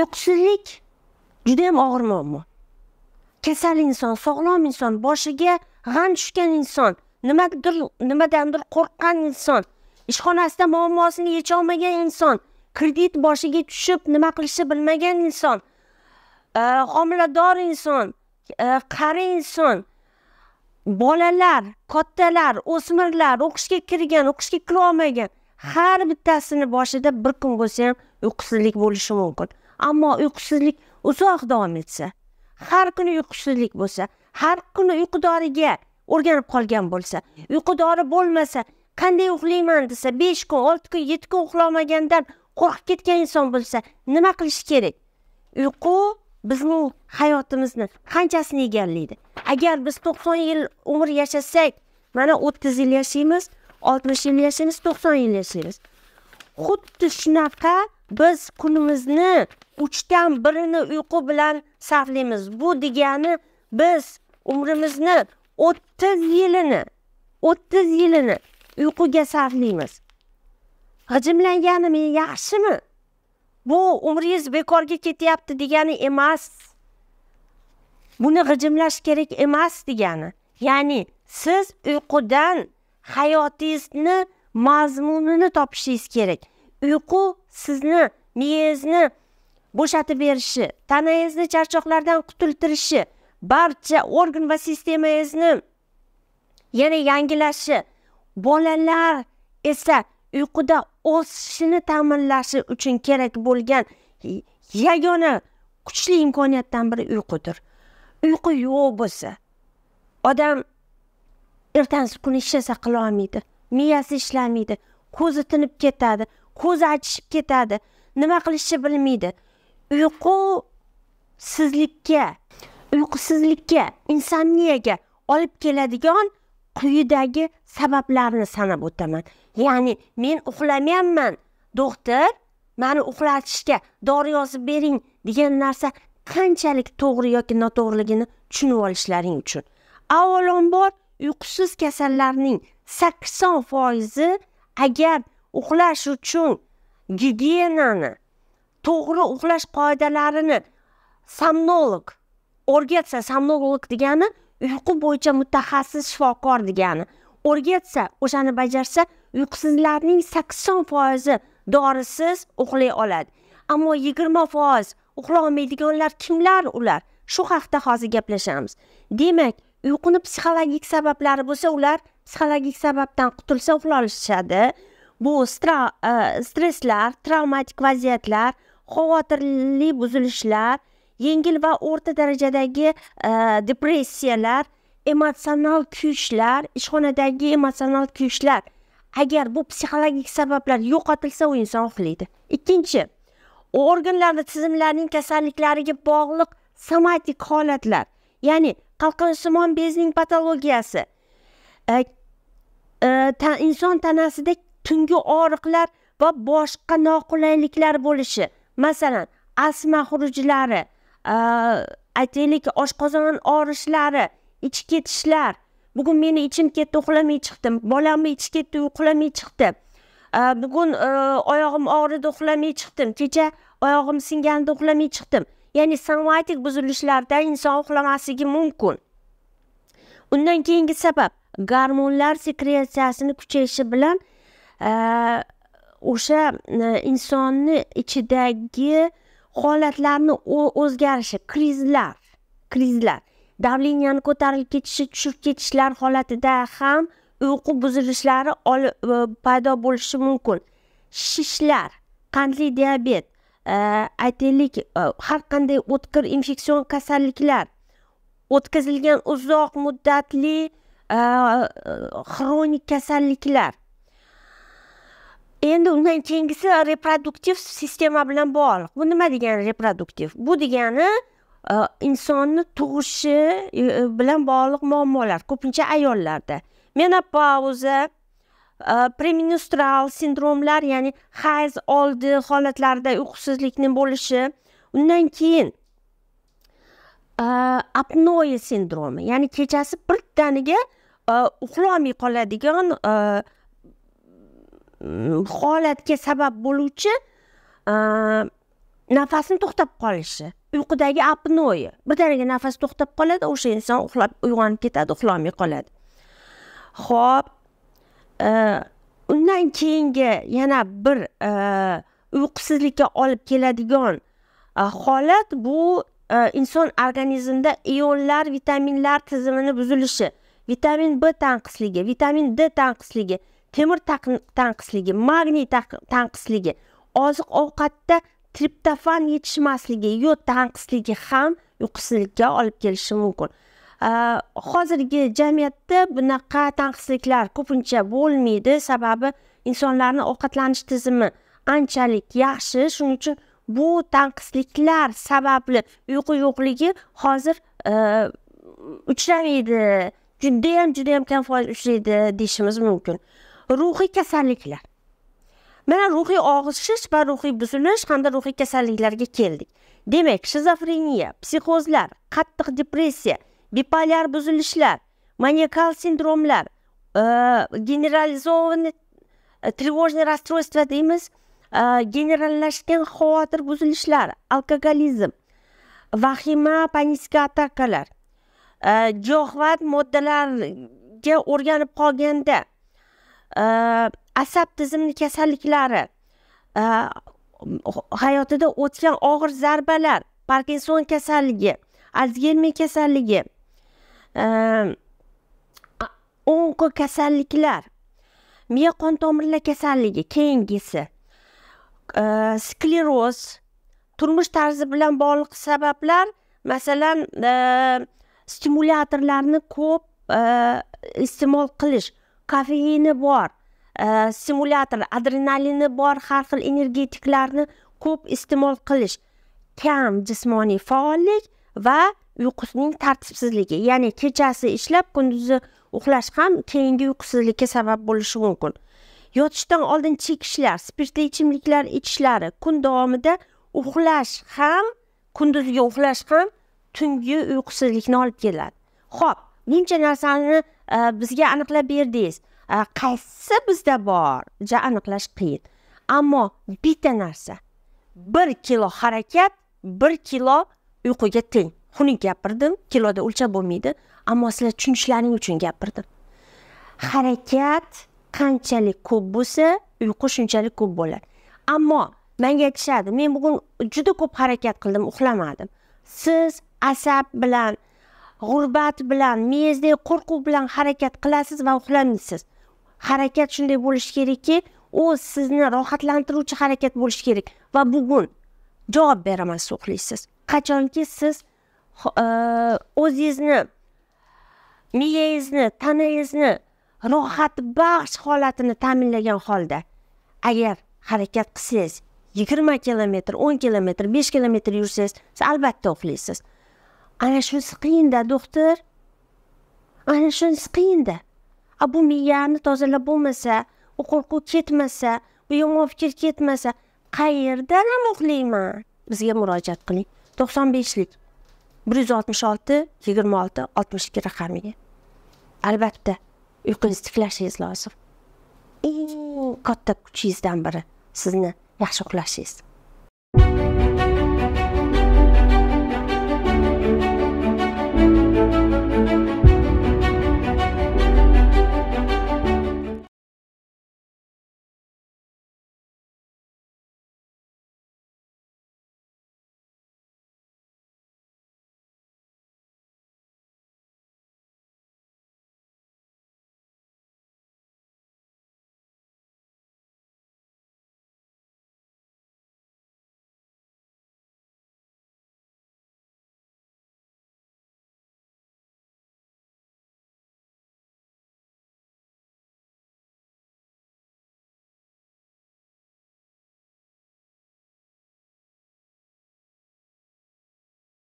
uyqusizlik juda yam og'ir muammo kasal inson sog'lom inson boshiga g'am tushgan inson nimadir nimadandir qo'rqqan inson ishxonasida muammosini yecholmagan inson kredit boshiga tushib nima qilishni bilmagan inson e, homilador inson e, qari inson bolalar kattalar o'smirlar o'qishga kirgan o'qishga kira olmagan har bittasini boshida bir kun bo'lsa ham uyqusizlik bo'lishi mumkin ammo uyqusizlik uzoq davom etsa har kuni uyqusizlik bo'lsa har kuni uyqu doriga o'rganib qolgan bo'lsa uyqu dori bo'lmasa qanday uxlayman desa besh kun olti kun yetti kun uxlamagandan qo'rqib ketgan inson bo'lsa nima qilish kerak uyqu bizning hayotimizni qanchasini egallaydi agar biz to'qson yil umr yashasak mana o'ttiz yil yashaymiz oltmish yil yashaymiz to'qson yil yashaymiz xuddi shunaqa biz kunimizni uchdan birini uyqu bilan sarflaymiz bu degani biz umrimizni o'ttiz yilini o'ttiz yilini uyquga sarflaymiz g'ijimlanganimi yaxshimi bu umringiz bekorga ketyapti degani emas buni g'ijimlash kerak emas degani ya'ni siz uyqudan hayotingizni mazmunini topishingiz kerak uyqu sizni miyangizni bo'shatib berishi tanangizni charchoqlardan qutultirishi barcha organ va sistemangizni yana yangilashi bolalar esa uyquda o'sishini ta'minlashi uchun kerak bo'lgan yagona kuchli imkoniyatdan biri uyqudir uyqu yo'q bo'lsa odam ertasi kuni hech narsa qila olmaydi miyasi ishlamaydi ko'zi tinib ketadi ko'zi achishib ketadi nima qilishni bilmaydi uyqusizlikka uyqusizlikka insomniyaga olib keladigan quyidagi sabablarni sanab o'taman ya'ni men uxlamayapman doktor mani uxlatishga dori yozib bering degan narsa qanchalik to'g'ri yoki noto'g'riligini tushunib olishlaring uchun avvalambor uyqusiz kasallarning sakson foizi agar uxlash uchun gigiyenani to'g'ri uxlash qoidalarini somnolog o'rgatsa somnolog degani uyqu bo'yicha mutaxassis shifokor degani o'rgatsa o'shani bajarsa uyqusizlarning sakson foizi dorisiz uxlay oladi ammo yigirma foiz uxlolmaydiganlar kimlar ular shu haqida hozir gaplashamiz demak uyquni psixologik sabablari bo'lsa ular psixologik sababdan qutulsa uxlolishadi bu stra, e, stresslar travmatik vaziyatlar xavotirli buzilishlar yengil va o'rta darajadagi e, depressiyalar emotsional kuyishlar ishxonadagi emotsional kuyishlar agar bu psixologik sabablar yo'qotilsa u inson uxlaydi ikkinchi organlarni tizimlarning kasalliklariga bog'liq somatik holatlar ya'ni qalqonsimon bezning patologiyasi e, e, ta, inson tanasida tungi og'riqlar va boshqa noqulayliklar bo'lishi masalan astma xurujlari aytaylik oshqozon og'rishlari ich ketishlar bugun meni ichim ketdi uxlamay chiqdim bolamni ichi ketdi uxlamay chiqdi bugun oyog'im og'ridi uxlamay chiqdim kecha oyog'im singandi uxlamay chiqdim ya'ni somatik buzilishlarda inson uxlamasligi mumkin undan keyingi sabab gormonlar sekretsiyasini kuchayishi bilan o'sha e, insonni ichidagi holatlarni o'zgarishi krizlar krizlar davleniyani ko'tarilib ketishi tushib ketishlar holatida ham uyqu buzilishlari e, paydo bo'lishi mumkin shishlar qandli diabet e, aytaylik har qanday o'tkir infeksion kasalliklar o'tkazilgan uzoq muddatli xronik kasalliklar endi undan keyingisi reproduktiv sistema bilan bog'liq bu nima degani reproduktiv bu degani e, insonni tug'ishi e, e, bilan bog'liq muammolar ko'pincha ayollarda menopauza premenstrual sindromlar ya'ni hayz oldi holatlarida uyqusizlikni bo'lishi undan keyin apnoe sindromi ya'ni kechasi birdaniga uxlolmay qoladigan Э, holatga sabab bo'luvchi nafasni to'xtab qolishi uyqudagi apnoya birdaniga nafas to'xtab qoladi o'sha inson uxlab uyg'onib ketadi uxlolmay qoladi ho'p e, undan keyingi yana bir e, uyqusizlikka olib keladigan e, holat bu inson organizmida ionlar vitaminlar tizimini buzilishi vitamin b tanqisligi vitamin d tanqisligi temir tanqisligi magniy tanqisligi oziq ovqatda triptofan yetishmasligi yod tanqisligi ham uyqusizlikka olib kelishi mumkin hozirgi jamiyatda bunaqa tanqisliklar ko'pincha bo'lmaydi sababi insonlarni ovqatlanish tizimi anchalik yaxshi shuning uchun bu tanqisliklar sababli uyqu yo'qligi hozir uchramaydi judayam judayam kam foiz uchraydi deyishimiz mumkin ruhiy kasalliklar mana ruhiy og'ishish va ruhiy buzilish hamda ruhiy kasalliklarga keldik demak shizofreniya psixozlar qattiq depressiya bipolyar buzilishlar manikal sindromlar e, generalizованный e, тревожный расстройство deymiz e, generallashgan xavotir buzilishlari alkogolizm vahima panika atakalar johvat moddalarga o'rganib qolganda asab tizimli kasalliklari hayotida o'tgan og'ir zarbalar parkinson kasalligi alsgeymer kasalligi onko kasalliklar miya qon tomirlar kasalligi keyingisi skleroz turmush tarzi bilan bog'liq sabablar masalan stimulyatorlarni ko'p iste'mol qilish kofeini bor e, simulyator adrenalini bor har xil energetiklarni ko'p iste'mol qilish kam jismoniy faollik va uyqusining tartibsizligi ya'ni kechasi ishlab kunduzi uxlash ham keyingi uyqusizlikka sabab bo'lishi mumkin yotishdan oldin chekishlar spirtli ichimliklar ichishlari kun davomida uxlash ham kunduzgi uxlash ham tungi uyqusizlikni olib keladi ho'p buncha narsani Э, bizga aniqlab berdingiz э, qaysi bizda bor juda aniqlash qiyin ammo bitta narsa bir kilo harakat bir kilo uyquga teng xunuk gapirdim kiloda o'lchab bo'lmaydi ammo sizlar tushunishlaring uchun gapirdim harakat qanchalik ko'p bo'lsa uyqu shunchalik ko'p bo'ladi ammo menga aytishadi men bugun juda ko'p harakat qildim uxlamadim siz asab bilan g'urbat bilan miyangizdagi qo'rquv bilan harakat qilasiz va uxlamaysiz harakat shunday bo'lishi kerakki u sizni rohatlantiruvchi harakat bo'lishi kerak va bugun javob beraman siz uxlaysiz qachonki siz e, o'zingizni miyangizni tanangizni rohatbaxsh holatini ta'minlagan holda agar harakat qilsangiz yigirma kilometr o'n kilometr besh kilometr yursangiz siz albatta uxlaysiz ana shunisi qiyinda doktor ana shunisi qiyinda a bu miyani tozalab bo'lmasa u qo'rquv ketmasa bu yomon fikr ketmasa qayerdan uxlayman bizga murojaat qiling to'qson beshlik bir yuz oltmish olti yigirma olti oltmish ikki raqamiga albatta uyqungizni tiklashingiz lozim eng katta kuchingizdan biri sizni yaxshi uxlashingiz